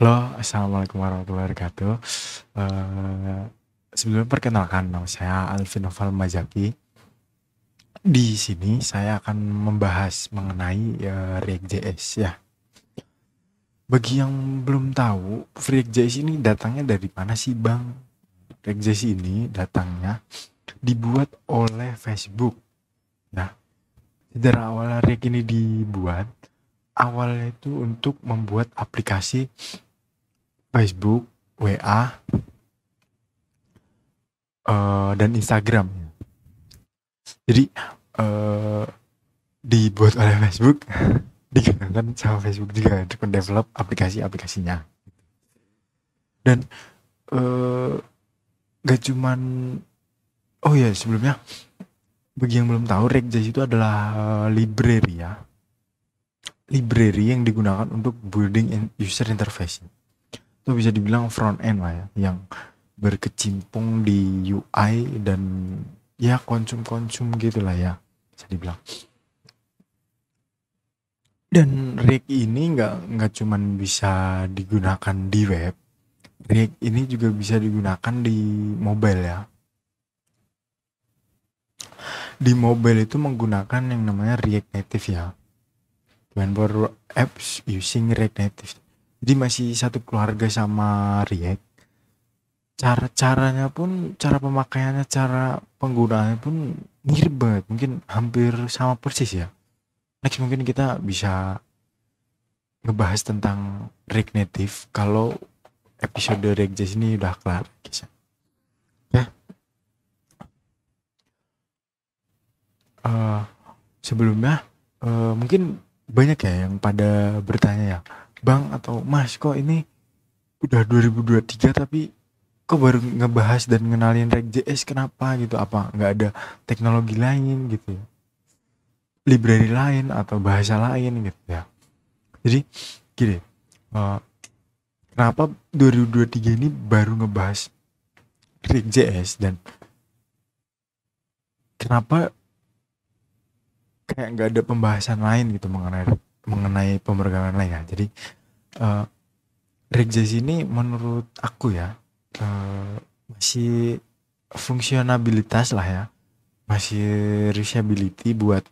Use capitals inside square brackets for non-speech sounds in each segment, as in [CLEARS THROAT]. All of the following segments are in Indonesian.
Halo, Assalamualaikum warahmatullahi wabarakatuh. Uh, eh, sebelum perkenalkan nama saya Alvin Oval Majaki. Di sini saya akan membahas mengenai uh, eh, React.js ya. Bagi yang belum tahu, React.js ini datangnya dari mana sih bang? React.js ini datangnya dibuat oleh Facebook. Nah, dari awal React ini dibuat, awalnya itu untuk membuat aplikasi Facebook, WA, uh, eh, dan Instagram. Jadi uh, dibuat oleh Facebook, [LAUGHS] digunakan sama Facebook juga untuk develop aplikasi-aplikasinya. Dan uh, gak cuman oh ya sebelumnya bagi yang belum tahu Rekjas itu adalah library ya library yang digunakan untuk building user interface itu bisa dibilang front end lah ya yang berkecimpung di UI dan ya konsum-konsum gitulah ya bisa dibilang dan Rig ini nggak nggak cuman bisa digunakan di web Rig ini juga bisa digunakan di mobile ya di mobile itu menggunakan yang namanya React Native ya baru apps using React Native jadi masih satu keluarga sama React cara caranya pun cara pemakaiannya cara penggunaannya pun mirip banget mungkin hampir sama persis ya next mungkin kita bisa ngebahas tentang React Native kalau episode React ini udah kelar ya uh, sebelumnya uh, mungkin banyak ya yang pada bertanya ya Bang atau Mas kok ini udah 2023 tapi kok baru ngebahas dan ngenalin JS kenapa gitu apa nggak ada teknologi lain gitu ya library lain atau bahasa lain gitu ya jadi gini uh, kenapa 2023 ini baru ngebahas JS dan kenapa kayak nggak ada pembahasan lain gitu mengenai mengenai pemrograman lain ya. Jadi uh, eh, Jazz ini menurut aku ya uh, masih fungsionalitas lah ya, masih reusability buat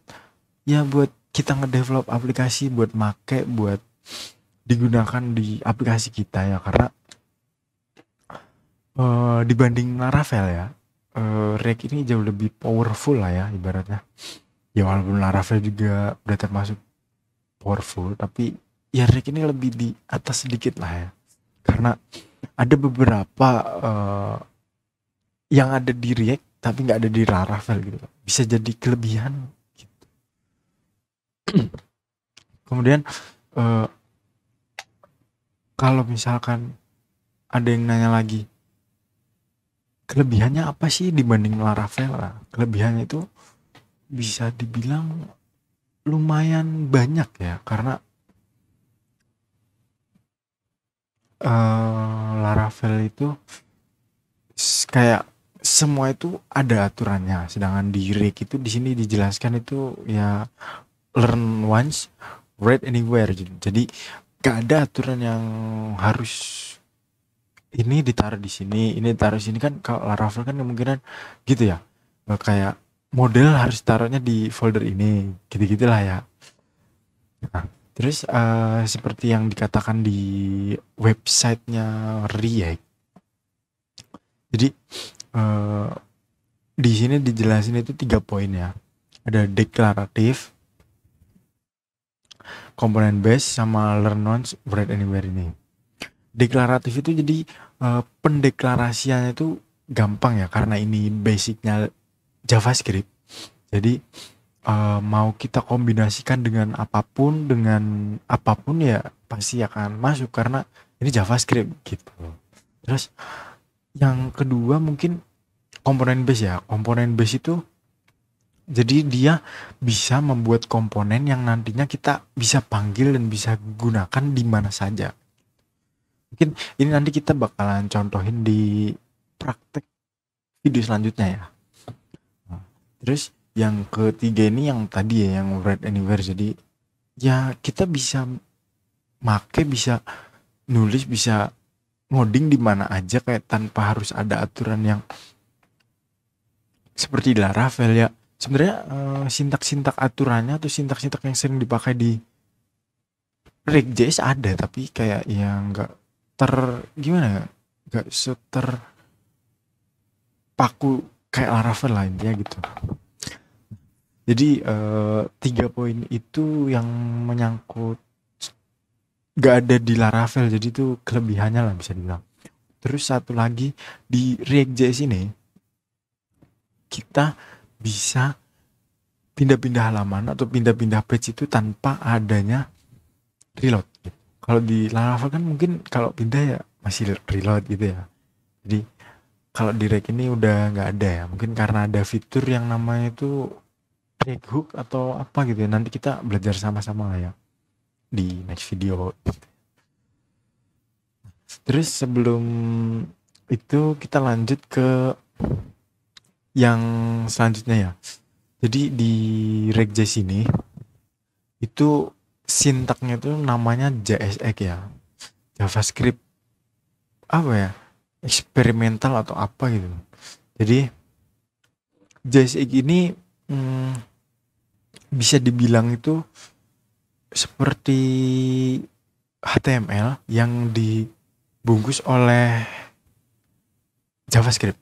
ya buat kita ngedevelop aplikasi buat make buat digunakan di aplikasi kita ya karena uh, dibanding Laravel ya uh, React ini jauh lebih powerful lah ya ibaratnya ya walaupun Laravel juga udah termasuk powerful tapi ya Rick ini lebih di atas sedikit lah ya karena ada beberapa uh, yang ada di Rick tapi nggak ada di Laravel gitu bisa jadi kelebihan gitu [CLEARS THROAT] kemudian uh, kalau misalkan ada yang nanya lagi kelebihannya apa sih dibanding Laravel lah kelebihannya itu bisa dibilang lumayan banyak ya karena uh, Laravel itu kayak semua itu ada aturannya sedangkan di Rick itu di sini dijelaskan itu ya learn once read anywhere gitu. jadi gak ada aturan yang harus ini ditaruh di sini ini taruh di sini kan kalau Laravel kan kemungkinan gitu ya kayak model harus taruhnya di folder ini gitu gitu lah ya nah, terus uh, seperti yang dikatakan di websitenya React jadi uh, di sini dijelasin itu tiga poin ya ada deklaratif komponen base sama learn once read anywhere ini deklaratif itu jadi uh, pendeklarasiannya itu gampang ya karena ini basicnya JavaScript. Jadi uh, mau kita kombinasikan dengan apapun dengan apapun ya pasti akan masuk karena ini JavaScript gitu. Hmm. Terus yang kedua mungkin komponen base ya. Komponen base itu jadi dia bisa membuat komponen yang nantinya kita bisa panggil dan bisa gunakan di mana saja. Mungkin ini nanti kita bakalan contohin di praktek video selanjutnya ya terus yang ketiga ini yang tadi ya yang red anywhere jadi ya kita bisa make bisa nulis bisa ngoding di mana aja kayak tanpa harus ada aturan yang seperti di Laravel ya sebenarnya e, sintak-sintak aturannya atau sintak-sintak yang sering dipakai di React.js ada tapi kayak yang nggak ter gimana ya, nggak seter paku kayak Laravel lah intinya gitu jadi uh, tiga poin itu yang menyangkut gak ada di Laravel jadi itu kelebihannya lah bisa dibilang terus satu lagi di React.js ini kita bisa pindah-pindah halaman atau pindah-pindah page itu tanpa adanya reload kalau di Laravel kan mungkin kalau pindah ya masih reload gitu ya jadi kalau di rek ini udah nggak ada ya mungkin karena ada fitur yang namanya itu rek hook atau apa gitu ya nanti kita belajar sama-sama lah ya di next video terus sebelum itu kita lanjut ke yang selanjutnya ya jadi di rek React.js ini itu sintaknya itu namanya JSX ya JavaScript apa ya eksperimental atau apa gitu jadi JSX e ini hmm, bisa dibilang itu seperti HTML yang dibungkus oleh JavaScript.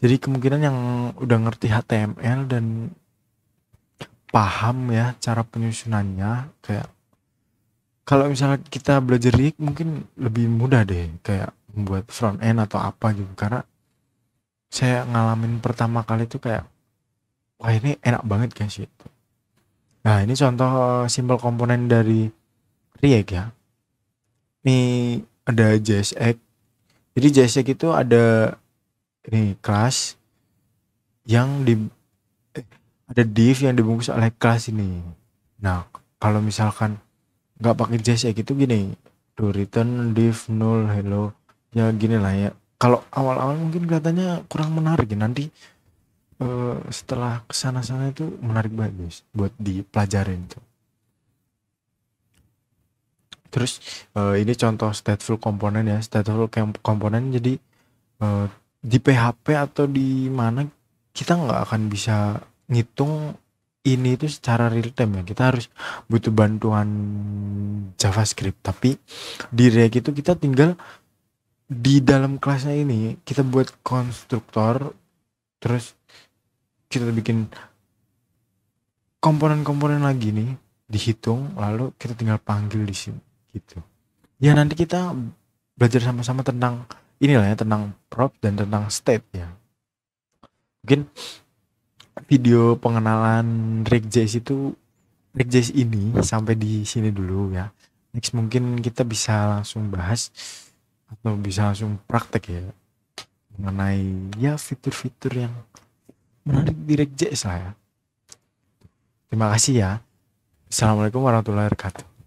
Jadi kemungkinan yang udah ngerti HTML dan paham ya cara penyusunannya kayak kalau misalnya kita belajar React mungkin lebih mudah deh kayak buat front end atau apa gitu karena saya ngalamin pertama kali itu kayak wah ini enak banget guys gitu nah ini contoh simple komponen dari React ya ini ada JSX jadi JSX itu ada ini class yang di eh, ada div yang dibungkus oleh class ini nah kalau misalkan nggak pakai JSX itu gini do return div null hello ya gini lah ya kalau awal-awal mungkin kelihatannya kurang menarik ya nanti uh, setelah kesana-sana itu menarik banget guys buat dipelajarin tuh terus uh, ini contoh stateful komponen ya stateful komponen jadi uh, di PHP atau di mana kita nggak akan bisa ngitung ini itu secara real time ya kita harus butuh bantuan JavaScript tapi di React itu kita tinggal di dalam kelasnya ini kita buat konstruktor terus kita bikin komponen-komponen lagi nih dihitung lalu kita tinggal panggil di sini gitu ya nanti kita belajar sama-sama tentang inilah ya tentang prop dan tentang state ya mungkin video pengenalan Rick Jace itu Rick Jace ini sampai di sini dulu ya next mungkin kita bisa langsung bahas atau bisa langsung praktek ya mengenai ya fitur-fitur yang menarik di Regex lah ya. Terima kasih ya. Assalamualaikum warahmatullahi wabarakatuh.